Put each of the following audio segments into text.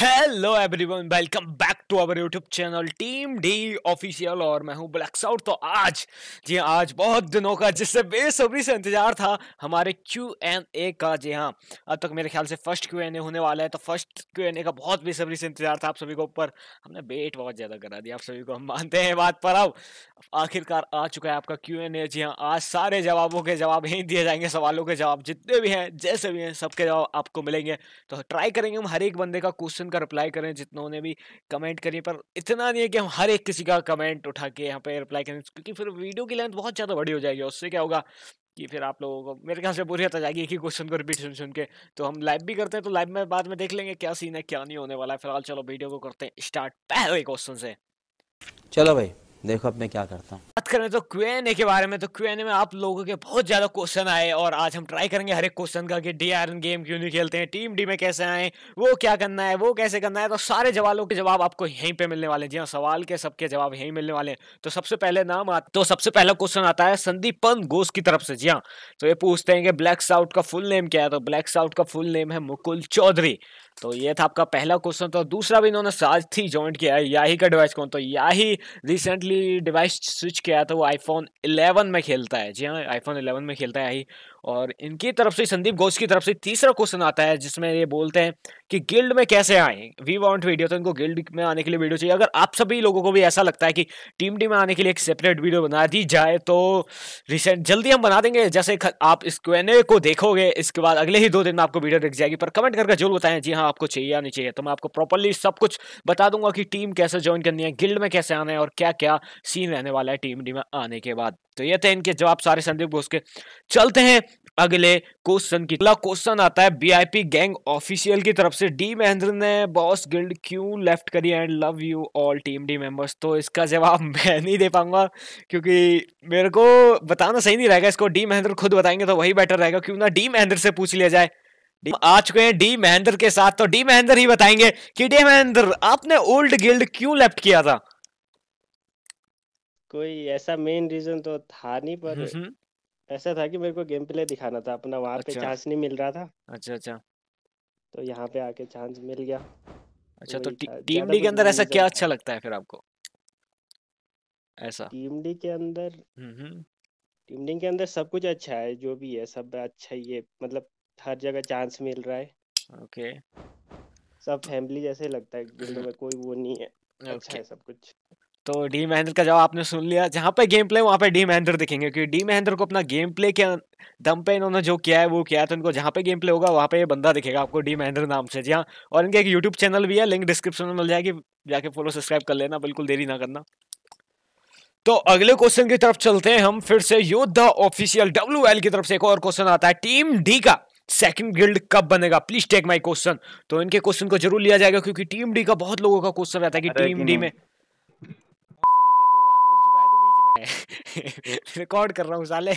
Hello everyone, welcome back to our YouTube channel team D official और मैं हूं black साउट तो आज जी हाँ, आज बहुत दिनों का जिससे बेसब्री से इंतजार था हमारे क्यू एन ए का जी हाँ अब तक मेरे ख्याल से फर्स्ट क्यू एन ए होने वाला है तो फर्स्ट क्यू एन ए का बहुत बेसब्री से इंतजार था आप सभी को ऊपर हमने वेट बहुत ज़्यादा करा दिया आप सभी को हम मानते हैं बात पर अब आखिरकार आ चुका है आपका क्यू एन ए जी हाँ आज सारे जवाबों के जवाब यहीं दिए जाएंगे सवालों के जवाब जितने भी हैं जैसे भी हैं सबके जवाब आपको मिलेंगे तो ट्राई करेंगे हम हर एक बंदे का क्वेश्चन का रिप्लाई करें जितनों ने भी कमेंट कमेंट करिए पर इतना नहीं है कि हम हर एक किसी का कमेंट उठा के यहाँ पे रिप्लाई करें क्योंकि फिर वीडियो की लेंथ बहुत ज़्यादा बड़ी हो जाएगी उससे क्या होगा कि फिर आप लोगों को मेरे ख्याल से बोरियत आ जाएगी एक ही क्वेश्चन को रिपीट सुन सुन के तो हम लाइव भी करते हैं तो लाइव में बाद में देख लेंगे क्या सीन है क्या नहीं होने वाला है फिलहाल चलो वीडियो को करते हैं स्टार्ट पहले क्वेश्चन से चलो भाई देखो अब मैं क्या करता हूँ बात करें तो क्यू के बारे में तो क्यू में आप लोगों के बहुत ज्यादा क्वेश्चन आए और आज हम ट्राई करेंगे हर एक क्वेश्चन का कि डी आर गेम क्यों नहीं खेलते हैं टीम डी में कैसे आए वो क्या करना है वो कैसे करना है तो सारे जवालों के जवाब आपको यहीं पे मिलने वाले हैं जी हाँ सवाल के सबके जवाब यहीं मिलने वाले हैं तो सबसे पहले नाम आता तो सबसे पहला क्वेश्चन आता है संदीप पंत घोष की तरफ से जी हाँ तो ये पूछते हैं कि ब्लैक साउट का फुल नेम क्या है तो ब्लैक साउट का फुल नेम है मुकुल चौधरी तो ये था आपका पहला क्वेश्चन तो दूसरा भी इन्होंने साथ ही ज्वाइंट किया है याही का डिवाइस कौन तो याही रिसेंटली डिवाइस स्विच किया था तो वो आईफोन 11 में खेलता है जी हाँ आईफोन 11 में खेलता है याही और इनकी तरफ से संदीप घोष की तरफ से तीसरा क्वेश्चन आता है जिसमें ये बोलते हैं कि गिल्ड में कैसे आए वी वांट वीडियो तो इनको गिल्ड में आने के लिए वीडियो चाहिए अगर आप सभी लोगों को भी ऐसा लगता है कि टीम डी में आने के लिए एक सेपरेट वीडियो बना दी जाए तो रिसेंट जल्दी हम बना देंगे जैसे आप इस क्वेने को देखोगे इसके बाद अगले ही दो दिन में आपको वीडियो दिख जाएगी पर कमेंट करके जरूर बताएं जी हाँ आपको चाहिए या नहीं चाहिए तो मैं आपको प्रॉपरली सब कुछ बता दूंगा कि टीम कैसे ज्वाइन करनी है गिल्ड में कैसे आना है और क्या क्या सीन रहने वाला है टीम डी में आने के बाद तो ये थे इनके जवाब सारे संदीप घोष के चलते हैं अगले क्वेश्चन की अगला क्वेश्चन आता है बीआईपी गैंग ऑफिशियल की तरफ से डी महेंद्र ने बॉस गिल्ड क्यों लेफ्ट करी and love you all team D members तो इसका जवाब मैं नहीं दे पाऊंगा क्योंकि मेरे को बताना सही नहीं रहेगा इसको डी महेंद्र खुद बताएंगे तो वही बेटर रहेगा क्यों ना डी महेंद्र से पूछ लिया जाए आ चुके हैं डी महेंद्र के साथ तो डी महेंद्र ही बताएंगे कि डी महेंद्र आपने ओल्ड गिल्ड क्यों लेफ्ट किया था कोई ऐसा मेन रीजन तो था नहीं पर हम्म, हम्म। ऐसा था कि मेरे को गेम प्ले दिखाना था अपना वहाँ पे अच्छा। चांस नहीं मिल रहा था अच्छा अच्छा तो यहाँ पे आके चांस मिल गया अच्छा तो टीम डी के अंदर ऐसा क्या अच्छा लगता है फिर आपको ऐसा टीम डी के अंदर हम्म, हम्म। टीम डी के अंदर सब कुछ अच्छा है जो भी है सब अच्छा ही है मतलब हर जगह चांस मिल रहा है ओके सब फैमिली जैसे लगता है गिल्ड में कोई वो नहीं है अच्छा है सब कुछ तो डी महेंद्र का जवाब आपने सुन लिया जहाँ पे गेम प्ले वहाँ पे डी महेंद्र दिखेंगे क्योंकि डी महेंद्र को अपना गेम प्ले के दम पे इन्होंने जो किया है वो किया है तो इनको जहाँ पे गेम प्ले होगा वहाँ पे ये बंदा दिखेगा आपको डी महेंद्र नाम से जी हाँ और इनके एक यूट्यूब चैनल भी है लिंक डिस्क्रिप्शन में मिल जाएगी जाके फॉलो सब्सक्राइब कर लेना बिल्कुल देरी ना करना तो अगले क्वेश्चन की तरफ चलते हैं हम फिर से योद्धा ऑफिशियल डब्ल्यू एल की तरफ से एक और क्वेश्चन आता है टीम डी का सेकंड गिल्ड कब बनेगा प्लीज टेक माय क्वेश्चन तो इनके क्वेश्चन को जरूर लिया जाएगा क्योंकि टीम डी का बहुत लोगों का क्वेश्चन रहता है कि टीम डी में रिकॉर्ड कर रहा हूँ साले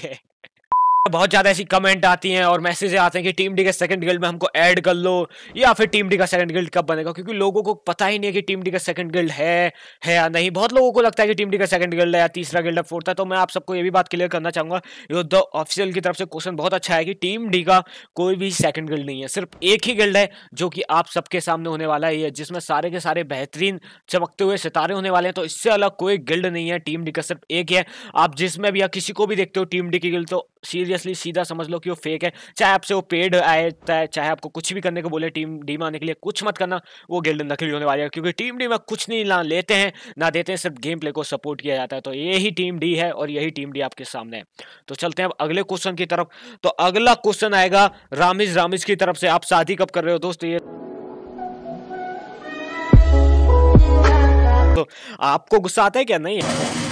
बहुत ज़्यादा ऐसी कमेंट आती हैं और मैसेज आते हैं कि टीम डी का सेकंड गिल्ड में हमको ऐड कर लो या फिर टीम डी का सेकंड गिल्ड कब बनेगा क्योंकि लोगों को पता ही नहीं है कि टीम डी का सेकंड गिल्ड है है या नहीं बहुत लोगों को लगता है कि टीम डी का सेकंड गिल्ड है या तीसरा गिल्ड है फोर्थ है तो मैं आप सबको ये भी बात क्लियर करना चाहूंगा युद्ध ऑफिसियल ऑफिशियल की तरफ से क्वेश्चन बहुत अच्छा है कि टीम डी का कोई भी सेकंड गिल्ड नहीं है सिर्फ एक ही गिल्ड है जो कि आप सबके सामने होने वाला है जिसमें सारे के सारे बेहतरीन चमकते हुए सितारे होने वाले हैं तो इससे अलग कोई गिल्ड नहीं है टीम डी का सिर्फ एक ही है आप जिसमें भी या किसी को भी देखते हो टीम डी की गिल्ड तो सीरियस सीरियसली सीधा समझ लो कि वो फेक है चाहे आपसे वो पेड आए चाहे आपको कुछ भी करने को बोले टीम डी में आने के लिए कुछ मत करना वो गिल्ड नकली होने वाली है क्योंकि टीम डी में कुछ नहीं ना लेते हैं ना देते हैं सिर्फ गेम प्ले को सपोर्ट किया जाता है तो यही टीम डी है और यही टीम डी आपके सामने है तो चलते हैं अब अगले क्वेश्चन की तरफ तो अगला क्वेश्चन आएगा रामिज रामिज की तरफ से आप शादी कब कर रहे हो दोस्त ये तो आपको गुस्सा आता है क्या नहीं है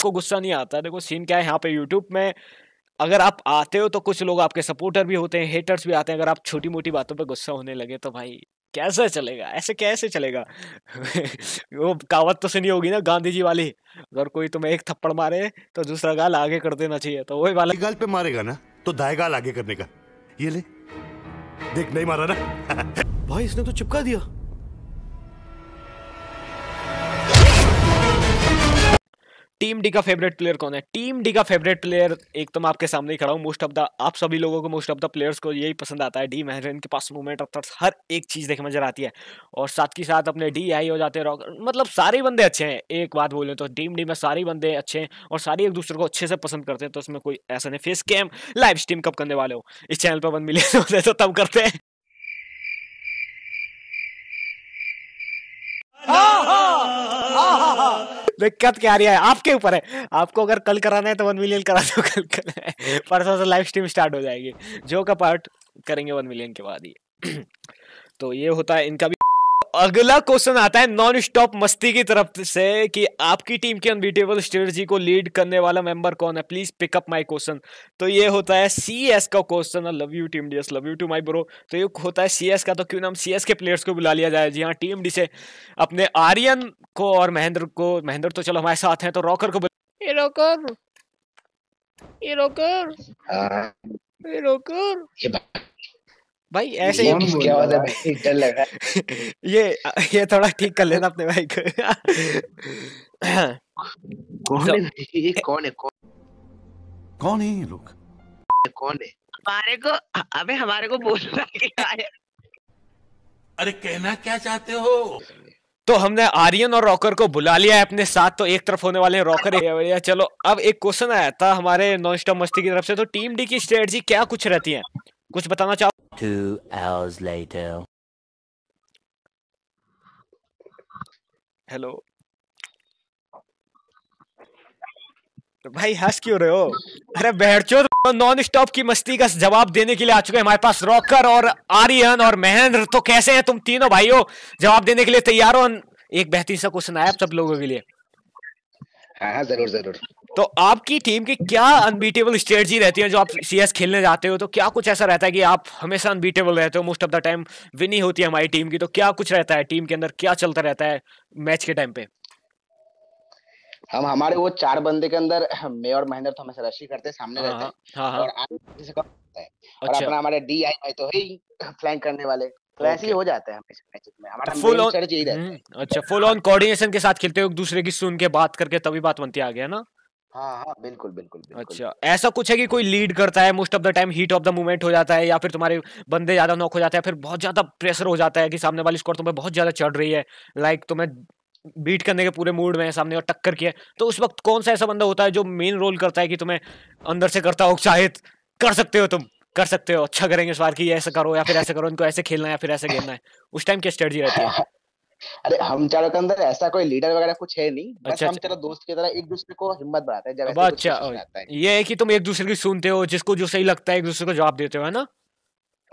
आपको गुस्सा नहीं आता देखो सीन क्या है यहाँ पे यूट्यूब में अगर आप आते हो तो कुछ लोग आपके सपोर्टर भी होते हैं हेटर्स भी आते हैं अगर आप छोटी मोटी बातों पे गुस्सा होने लगे तो भाई कैसे चलेगा ऐसे कैसे चलेगा वो कहावत तो सुनी होगी ना गांधी जी वाली अगर कोई तुम्हें एक थप्पड़ मारे तो दूसरा गाल आगे कर देना चाहिए तो वही वाला गाल पे मारेगा ना तो दाए गाल आगे करने का ये ले देख नहीं मारा ना भाई इसने तो चिपका दिया टीम डी का फेवरेट प्लेयर कौन है टीम डी का फेवरेट प्लेयर एक तो मैं आपके सामने ही खड़ा हूँ मोस्ट ऑफ द आप सभी लोगों को मोस्ट ऑफ द प्लेयर्स को यही पसंद आता है डी महरन के पास मूवमेंट ऑफ थर्ट्स हर एक चीज़ देखने नजर आती है और साथ ही साथ अपने डी आई हो जाते हैं रॉक मतलब सारे बंदे अच्छे हैं एक बात बोले तो टीम डी में सारे बंदे अच्छे हैं और सारे एक दूसरे को अच्छे से पसंद करते हैं तो उसमें कोई ऐसा नहीं फेस कैम लाइव स्ट्रीम कब करने वाले हो इस चैनल पर बंद मिले तो तब करते हैं हाँ, हाँ, हाँ। दिक्कत क्या आ रही है आपके ऊपर है आपको अगर कल कराना है तो वन मिलियन करा दो कल कल परसों से लाइव स्ट्रीम स्टार्ट हो जाएगी जो का पार्ट करेंगे वन मिलियन के बाद ही तो ये होता है इनका भी अगला क्वेश्चन आता है नॉन स्टॉप मस्ती की तरफ से कि आपकी टीम के अनबीटेबल स्ट्रेटजी को लीड करने वाला मेंबर कौन है please pick up my question तो ये होता है सीएस का question love you team DS love you too my bro तो ये होता है सीएस का तो क्यों नाम सी एस के प्लेयर्स को बुला लिया जाए जी हाँ टीम डी से अपने आर्यन को और महेंद्र को महेंद्र तो चलो हमारे साथ हैं तो रॉकर को बुला ये रॉकर ये रॉकर हाँ। ये रॉकर ये भाई ऐसे ही किसकी आवाज है भाई डर लग रहा है ये ये थोड़ा ठीक कर लेना अपने भाई को कौन है ये कौन है कौन कौन है ये लोग कौन है हमारे को अबे हमारे को बोलना क्या है अरे कहना क्या चाहते हो तो हमने आर्यन और रॉकर को बुला लिया है अपने साथ तो एक तरफ होने वाले हैं रॉकर है चलो अब एक क्वेश्चन आया था हमारे नॉन स्टॉप मस्ती की तरफ से तो टीम डी की स्ट्रेटजी क्या कुछ रहती है कुछ बताना चाहो टू आवर्स लेटर हेलो भाई हंस क्यों रहे हो अरे बहरचो नॉन स्टॉप की मस्ती का जवाब देने के लिए आ चुके हैं हमारे पास रॉकर और आर्यन और महेंद्र तो कैसे हैं तुम तीनों भाइयों जवाब देने के लिए तैयार हो एक बेहतरीन सा क्वेश्चन आया आप सब लोगों के लिए हाँ, हाँ जरूर जरूर तो आपकी टीम की क्या अनबीटेबल स्ट्रेटजी रहती है जो आप सी खेलने जाते हो तो क्या कुछ ऐसा रहता है कि आप हमेशा अनबीटेबल रहते हो most of the time win ही होती है हमारी टीम की तो क्या कुछ रहता है टीम के अंदर क्या चलता रहता है मैच के टाइम पे हम हमारे वो चार बंदे के अंदर मैं और महेंद्र तो हमेशा रशी करते सामने हाँ, रहते हैं और हाँ, हाँ, हाँ, और है। और अच्छा। अपना हमारे डी आई वाई तो ही फ्लैंक करने वाले तो ऐसे ही हो जाता है हमेशा मैच में हमारा फुल तो ऑन रहता है हम्म, अच्छा फुल ऑन कोऑर्डिनेशन के साथ खेलते हो एक दूसरे की सुन के बात करके तभी बात बनती आ गया ना हाँ हाँ बिल्कुल बिल्कुल अच्छा ऐसा कुछ है कि कोई लीड करता है most of the time heat of the movement हो जाता है या फिर तुम्हारे बंदे ज्यादा नॉक हो जाते हैं फिर बहुत ज्यादा प्रेशर हो जाता है कि सामने वाली स्कोर तुम्हें बहुत ज्यादा चढ़ रही है लाइक तुम्हें बीट करने के पूरे मूड में है सामने और टक्कर किया तो उस वक्त कौन सा ऐसा बंदा होता है जो मेन रोल करता है कि तुम्हें अंदर से करता हो उत्साहित कर सकते हो तुम कर सकते हो अच्छा करेंगे इस बार की ऐसा करो या फिर ऐसा करो इनको ऐसे खेलना है या फिर ऐसे खेलना है उस टाइम क्या स्ट्रेटजी रहती है अरे हम चारों के अंदर ऐसा कोई लीडर वगैरह कुछ है नहीं बस अच्छा, हम चारों अच्छा। दोस्त की तरह एक दूसरे को हिम्मत बढ़ाते हैं जब अच्छा है। ये है कि तुम एक दूसरे की सुनते हो जिसको जो सही लगता है एक दूसरे को जवाब देते हो है ना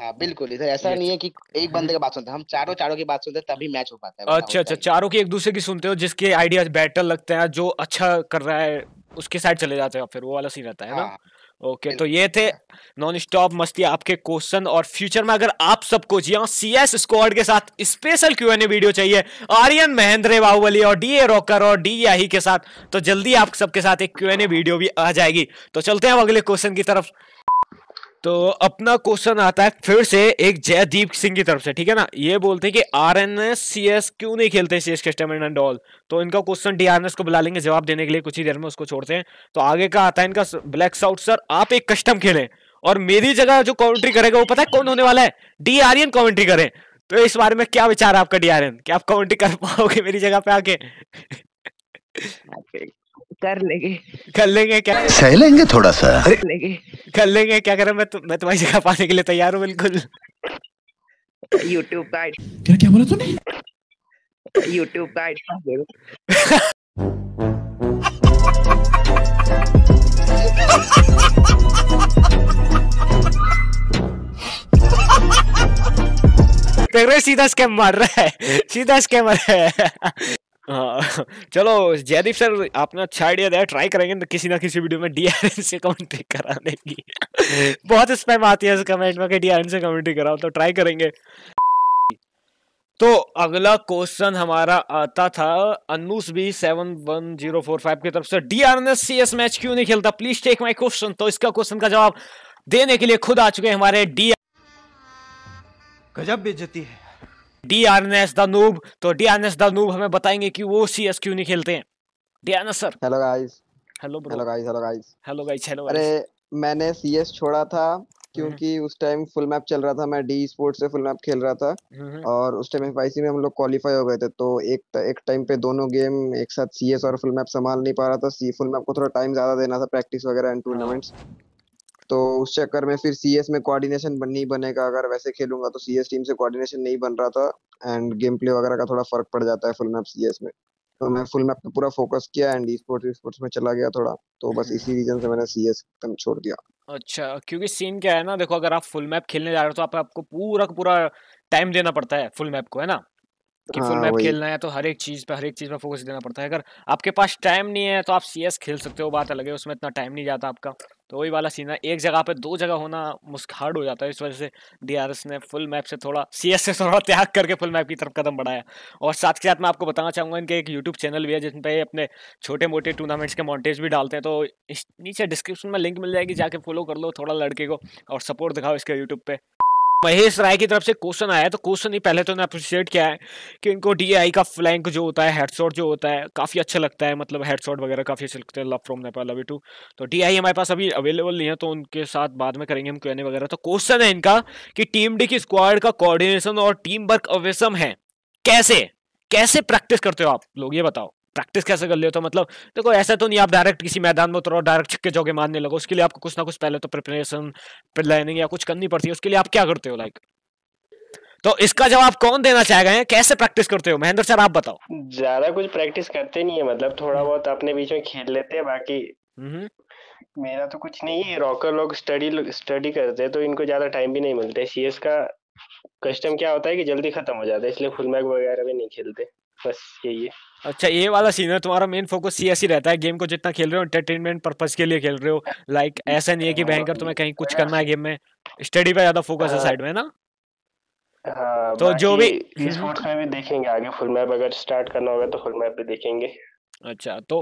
हाँ बिल्कुल इधर ऐसा नहीं है कि एक बंदे की बात सुनते हम चारों चारों की बात सुनते तभी मैच हो पाता है अच्छा अच्छा चारों की एक दूसरे की सुनते हो जिसके आइडियाज बेटर लगते हैं जो अच्छा कर रहा है उसके साइड चले जाते हैं फिर वो वाला सीन रहता है ना हाँ। ओके okay, तो ये थे नॉन स्टॉप मस्ती आपके क्वेश्चन और फ्यूचर में अगर आप सबको जी सी एस स्क्वाड के साथ special Q N A video चाहिए आर्यन महेंद्रे बाहुबली और डी ए रॉकर और डी आई के साथ तो जल्दी आप सबके साथ एक क्यू एन ए वीडियो भी आ जाएगी तो चलते हैं अब अगले क्वेश्चन की तरफ तो अपना क्वेश्चन आता है फिर से एक जयदीप सिंह की तरफ से ठीक है ना ये बोलते हैं कि R N S C S क्यों नहीं खेलते सी एस के एंड ऑल तो इनका क्वेश्चन डी आर एस को बुला लेंगे जवाब देने के लिए कुछ ही देर में उसको छोड़ते हैं तो आगे का आता है इनका ब्लैक साउट सर आप एक कस्टम खेलें और मेरी जगह जो कॉमेंट्री करेगा वो पता है कौन होने वाला है डी आर एन कॉमेंट्री करें तो इस बारे में क्या विचार है आपका डी आर एन क्या आप कॉमेंट्री कर पाओगे मेरी जगह पे आके कर लेंगे कर लेंगे क्या सह लेंगे थोड़ा सा लेंगे कर लेंगे क्या करें मैं तु, तो- मैं तुम्हारी तो जगह पाने के लिए तैयार हूँ बिल्कुल YouTube का क्या क्या बोला तूने YouTube का देख रहे सीधा स्कैम मार रहा है सीधा स्कैमर है हाँ चलो जयदीप सर आपने अच्छा आइडिया दिया ट्राई करेंगे तो किसी ना किसी वीडियो में डीआरएन से कमेंट्री कराने की बहुत स्पैम आती है कमेंट में कि डीआरएन से कमेंट्री कराओ तो ट्राई करेंगे तो अगला क्वेश्चन हमारा आता था अनुस B seven one zero four five की तरफ से D R C S match क्यों नहीं खेलता प्लीज टेक माई क्वेश्चन तो इसका क्वेश्चन का जवाब देने के लिए खुद आ चुके हैं हमारे डी गजब बेचती है D R N S the noob तो D R N S the noob हमें बताएंगे कि वो सी एस क्यू नहीं खेलते हैं D R S sir hello guys hello hello guys hello guys hello guys hello अरे मैंने सी एस छोड़ा था हम्म। क्योंकि उस टाइम फुल मैप चल रहा था मैं डी स्पोर्ट्स से फुल मैप खेल रहा था हम्म, हम्म। और उस टाइम एफ में हम लोग क्वालिफाई हो गए थे तो एक एक टाइम पे दोनों गेम एक साथ सीएस और फुल मैप संभाल नहीं पा रहा था सी फुल मैप को थोड़ा टाइम ज्यादा देना था प्रैक्टिस वगैरह एंड टूर्नामेंट्स हाँ। तो उस चक्कर में फिर सी में कोऑर्डिनेशन नहीं बनेगा अगर वैसे खेलूंगा तो सी टीम से कोऑर्डिनेशन नहीं बन रहा था एंड गेम प्ले वगैरह का थोड़ा फर्क पड़ जाता है फुल मैप सी में तो मैं फुल मैप पे पूरा फोकस किया एंड स्पोर्ट्स स्पोर्ट्स में चला गया थोड़ा तो बस इसी रीजन हम्म। से मैंने सीएस एकदम छोड़ दिया अच्छा क्योंकि सीन क्या है ना देखो अगर आप फुल मैप खेलने जा रहे हो तो आप, आपको पूरा पूरा टाइम देना पड़ता है फुल मैप को है ना कि फुल मैप हाँ, खेलना है तो हर एक चीज पे हर एक चीज पे फोकस देना पड़ता है अगर आपके पास टाइम नहीं है तो आप सीएस खेल सकते हो बात अलग है उसमें इतना टाइम नहीं जाता आपका तो वही वाला सीन है एक जगह पे दो जगह होना मुस्कार्ड हो जाता है इस वजह से डीआरएस ने फुल मैप से थोड़ा एस से थोड़ा त्याग करके फुल मैप की तरफ कदम बढ़ाया और साथ के साथ मैं आपको बताना चाहूँगा इनके एक यूट्यूब चैनल भी है जिन पर अपने छोटे मोटे टूर्नामेंट्स के मॉन्टेज भी डालते हैं तो नीचे डिस्क्रिप्शन में लिंक मिल जाएगी जाके फॉलो कर लो थोड़ा लड़के को और सपोर्ट दिखाओ इसके यूट्यूब पर महेश राय की तरफ से क्वेश्चन आया तो क्वेश्चन ही पहले तो उन्हें अप्रिशिएट किया है कि इनको डीआई का फ्लैंक जो होता है हेडशॉट जो होता है काफ़ी अच्छा लगता है मतलब हेडशॉट वगैरह काफ़ी अच्छे लगते हैं लव फ्रॉम नेपाल अभी टू तो डीआई हमारे पास अभी अवेलेबल नहीं है तो उनके साथ बाद में करेंगे हम क्वेने वगैरह तो क्वेश्चन है इनका कि टीम डी की स्क्वाड का कोऑर्डिनेशन और टीम वर्क अवेसम है कैसे कैसे प्रैक्टिस करते हो आप लोग ये बताओ प्रैक्टिस कैसे कर लेते हो मतलब देखो ऐसा तो नहीं आप डायरेक्ट किसी मैदान में उतरो डायरेक्ट छक्के जोगे मारने लगो उसके लिए आपको कुछ ना कुछ पहले तो प्रिपरेशन प्लानिंग या कुछ करनी पड़ती है उसके लिए आप क्या करते हो लाइक तो इसका जवाब कौन देना चाहेगा है? कैसे प्रैक्टिस करते हो महेंद्र सर आप बताओ ज्यादा कुछ प्रैक्टिस करते नहीं है मतलब थोड़ा बहुत अपने बीच में खेल लेते हैं बाकी हम्म, हम्म। मेरा तो कुछ नहीं है रॉकर लोग स्टडी स्टडी करते हैं तो इनको ज्यादा टाइम भी नहीं मिलता है सीएस का कस्टम क्या होता है कि जल्दी खत्म हो जाता है इसलिए फुल मैग वगैरह भी नहीं खेलते बस यही है अच्छा ये वाला सीन है तुम्हारा मेन फोकस सीएस ही रहता है गेम को जितना खेल रहे हो एंटरटेनमेंट पर्पज के लिए खेल रहे हो लाइक like, ऐसा नहीं है कि भयंकर तुम्हें कहीं कुछ करना है गेम में स्टडी पे ज्यादा फोकस है साइड हाँ। में ना हाँ, तो जो भी स्पोर्ट्स में भी देखेंगे आगे फुल मैप अगर स्टार्ट करना होगा तो फुल मैप भी देखेंगे अच्छा तो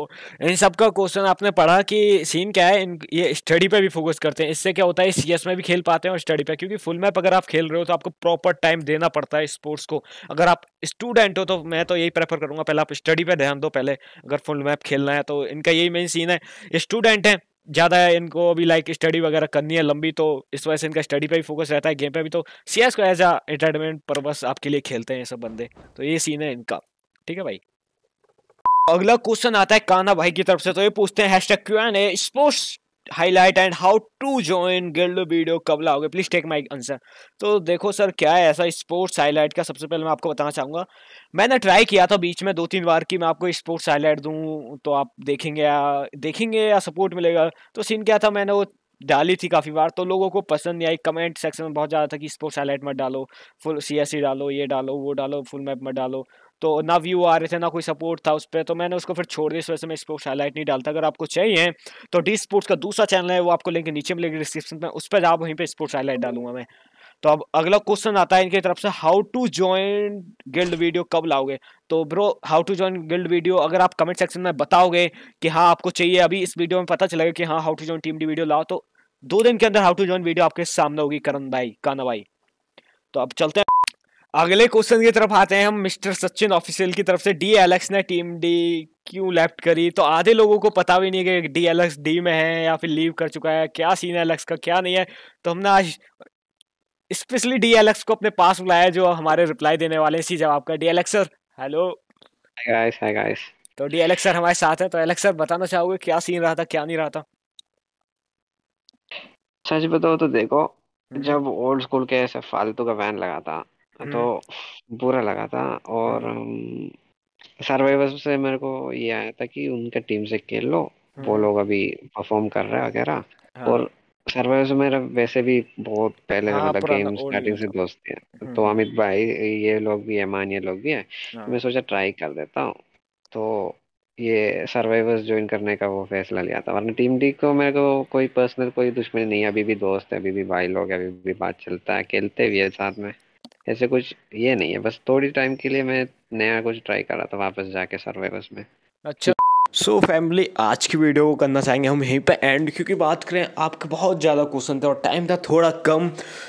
इन सब का क्वेश्चन आपने पढ़ा कि सीन क्या है इन ये स्टडी पे भी फोकस करते हैं इससे क्या होता है सीएस में भी खेल पाते हैं और स्टडी पे क्योंकि फुल मैप अगर आप खेल रहे हो तो आपको प्रॉपर टाइम देना पड़ता है स्पोर्ट्स को अगर आप स्टूडेंट हो तो मैं तो यही प्रेफर करूंगा पहले आप स्टडी पे ध्यान दो पहले अगर फुल मैप खेलना है तो इनका यही मेन सीन है स्टूडेंट है ज़्यादा इनको अभी लाइक स्टडी वगैरह करनी है लंबी तो इस वजह से इनका स्टडी पे भी फोकस रहता है गेम पे भी तो सीएस को एज आ एंटरटेनमेंट पर्पस आपके लिए खेलते हैं ये सब बंदे तो ये सीन है इनका ठीक है भाई अगला क्वेश्चन आता है काना भाई की तरफ से तो ये पूछते हैं Q and sports highlight and how to join guild video कब लाओगे प्लीज टेक माई आंसर तो देखो सर क्या है ऐसा स्पोर्ट्स हाईलाइट का सबसे पहले मैं आपको बताना चाहूंगा मैंने ट्राई किया था बीच में दो तीन बार कि मैं आपको स्पोर्ट्स हाईलाइट दू तो आप देखेंगे या देखेंगे या सपोर्ट मिलेगा तो सीन क्या था मैंने वो डाली थी काफ़ी बार तो लोगों को पसंद नहीं आई कमेंट सेक्शन में बहुत ज़्यादा था कि स्पोर्ट्स हाईलाइट मत डालो फुल सी e डालो ये डालो वो डालो फुल मैप मत डालो तो ना व्यू आ रहे थे ना कोई सपोर्ट था उस पर तो मैंने उसको फिर छोड़ दिया इस वजह से मैं स्पोर्ट्स हाईलाइट नहीं डालता अगर आपको चाहिए तो डी स्पोर्ट्स का दूसरा चैनल है वो आपको लिंक नीचे मिलेगी डिस्क्रिप्शन में उस पर आप वहीं पर स्पोर्ट्स हाईलाइट डालूंगा मैं तो अब अगला क्वेश्चन आता है इनकी तरफ से how to join guild video कब लाओगे तो bro how to join guild video अगर आप कमेंट सेक्शन में बताओगे कि हाँ आपको चाहिए अभी इस वीडियो में पता चलेगा कि हाँ how to join team D video लाओ तो दो दिन के अंदर हाउ टू ज्वाइन वीडियो आपके सामने होगी करण भाई काना भाई तो अब चलते हैं अगले क्वेश्चन की तरफ आते हैं हम मिस्टर सचिन ऑफिशियल की तरफ से डी एलेक्स ने टीम डी क्यों लेफ्ट करी तो आधे लोगों को पता भी नहीं कि डी एलेक्स डी में है या फिर लीव कर चुका है क्या सीन है एलेक्स का क्या नहीं है तो हमने आज स्पेशली डी एलेक्स को अपने पास बुलाया जो हमारे रिप्लाई देने वाले इसी जवाब का D Alex sir hello guys hi guys तो डी एलेक्स सर हमारे साथ है तो एलेक्स सर बताना चाहोगे क्या सीन रहा था क्या नहीं रहा था सच बताओ तो देखो हम्म। जब ओल्ड स्कूल के ऐसे फालतू का वैन लगा था तो हम्म। बुरा लगा था और सर्वाइवर्स हम्म। से मेरे को ये आया था कि उनके टीम से खेल लो वो हम्म। लोग अभी परफॉर्म कर रहे हैं वगैरह हाँ। और सर्वाइवर्स मेरा वैसे भी बहुत पहले हाँ, मतलब गेम स्टार्टिंग से दोस्त थे तो अमित भाई ये लोग भी है मान ये लोग भी है तो हाँ। मैं सोचा ट्राई कर देता हूँ तो ये सर्वाइवर्स ज्वाइन करने का वो फैसला लिया था वरना टीम डी को मेरे को कोई पर्सनल कोई दुश्मनी नहीं अभी भी दोस्त है अभी भी भाई लोग अभी भी बात चलता है खेलते भी है साथ में ऐसे कुछ ये नहीं है बस थोड़ी टाइम के लिए मैं नया कुछ ट्राई कर रहा था वापस जाके सर्वे में अच्छा सो so फैमिली आज की वीडियो को करना चाहेंगे हम यहीं पे एंड क्योंकि बात करें आपके बहुत ज़्यादा क्वेश्चन थे और टाइम था थोड़ा कम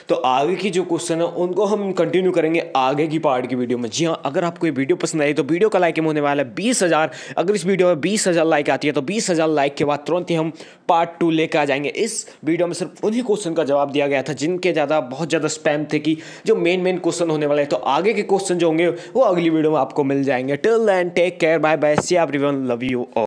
तो आगे की जो क्वेश्चन है उनको हम कंटिन्यू करेंगे आगे की पार्ट की वीडियो में जी हाँ अगर आपको ये वीडियो पसंद आई तो वीडियो का लाइक होने वाला है बीस हज़ार अगर इस वीडियो में बीस हज़ार लाइक आती है तो बीस हज़ार लाइक के बाद तुरंत ही हम पार्ट टू लेकर आ जाएंगे इस वीडियो में सिर्फ उन्हीं क्वेश्चन का जवाब दिया गया था जिनके ज़्यादा बहुत ज़्यादा स्पैम थे कि जो मेन मेन क्वेश्चन होने वाले हैं तो आगे के क्वेश्चन जो होंगे वो अगली वीडियो में आपको मिल जाएंगे till end take care bye bye see everyone love you